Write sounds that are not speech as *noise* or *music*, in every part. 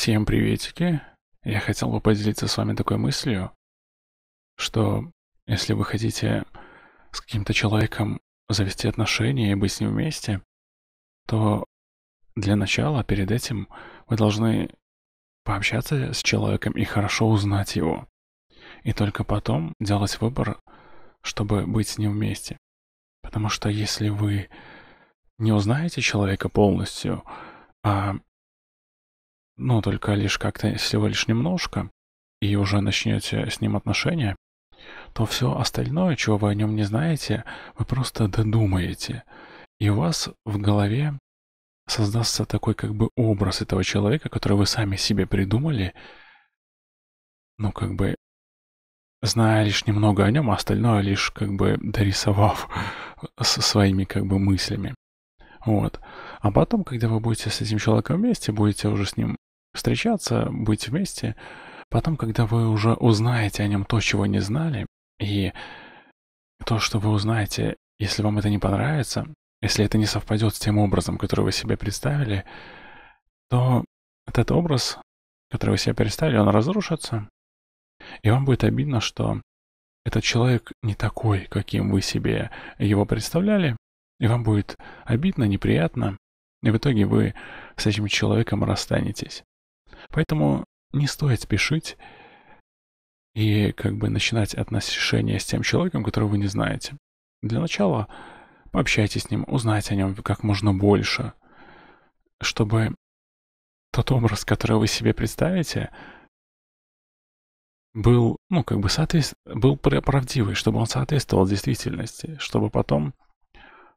Всем приветики! Я хотел бы поделиться с вами такой мыслью, что если вы хотите с каким-то человеком завести отношения и быть с ним вместе, то для начала, перед этим, вы должны пообщаться с человеком и хорошо узнать его. И только потом делать выбор, чтобы быть с ним вместе. Потому что если вы не узнаете человека полностью, а но только лишь как-то, если вы лишь немножко, и уже начнете с ним отношения, то все остальное, чего вы о нем не знаете, вы просто додумаете. И у вас в голове создастся такой как бы образ этого человека, который вы сами себе придумали, ну как бы зная лишь немного о нем, а остальное лишь как бы дорисовав *laughs* со своими как бы мыслями. Вот. А потом, когда вы будете с этим человеком вместе, будете уже с ним встречаться, быть вместе. Потом, когда вы уже узнаете о нем то, чего не знали, и то, что вы узнаете, если вам это не понравится, если это не совпадет с тем образом, который вы себе представили, то этот образ, который вы себе представили, он разрушится, и вам будет обидно, что этот человек не такой, каким вы себе его представляли, и вам будет обидно, неприятно, и в итоге вы с этим человеком расстанетесь. Поэтому не стоит спешить и как бы начинать отношения с тем человеком, которого вы не знаете. Для начала пообщайтесь с ним, узнайте о нем как можно больше, чтобы тот образ, который вы себе представите, был, ну, как бы соответств... был правдивый, чтобы он соответствовал действительности, чтобы потом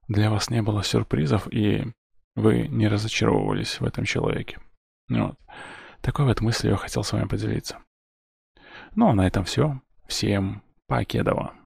для вас не было сюрпризов и вы не разочаровывались в этом человеке. Вот. Такой вот мыслью я хотел с вами поделиться. Ну, а на этом все. Всем покедово.